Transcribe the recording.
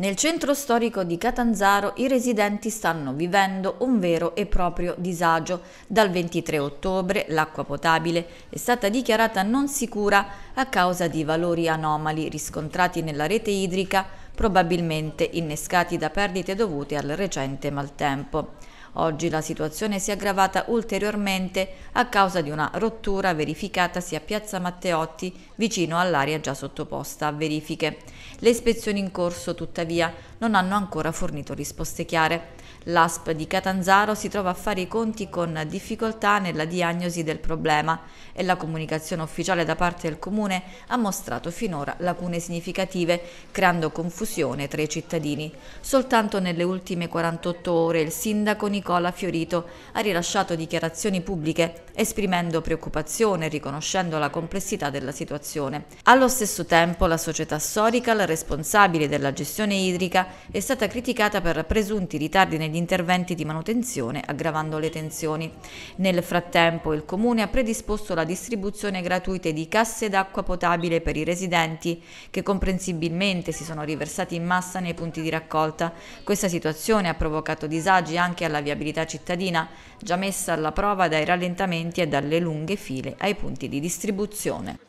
Nel centro storico di Catanzaro i residenti stanno vivendo un vero e proprio disagio. Dal 23 ottobre l'acqua potabile è stata dichiarata non sicura a causa di valori anomali riscontrati nella rete idrica, probabilmente innescati da perdite dovute al recente maltempo. Oggi la situazione si è aggravata ulteriormente a causa di una rottura verificatasi a Piazza Matteotti vicino all'area già sottoposta a verifiche. Le ispezioni in corso, tuttavia, non hanno ancora fornito risposte chiare. L'ASP di Catanzaro si trova a fare i conti con difficoltà nella diagnosi del problema e la comunicazione ufficiale da parte del Comune ha mostrato finora lacune significative, creando confusione tra i cittadini. Soltanto nelle ultime 48 ore il sindaco Nicola Nicola Fiorito ha rilasciato dichiarazioni pubbliche esprimendo preoccupazione e riconoscendo la complessità della situazione. Allo stesso tempo la società storica, responsabile della gestione idrica, è stata criticata per presunti ritardi negli interventi di manutenzione aggravando le tensioni. Nel frattempo il comune ha predisposto la distribuzione gratuita di casse d'acqua potabile per i residenti che comprensibilmente si sono riversati in massa nei punti di raccolta. Questa situazione ha provocato disagi anche alla via viabilità cittadina già messa alla prova dai rallentamenti e dalle lunghe file ai punti di distribuzione.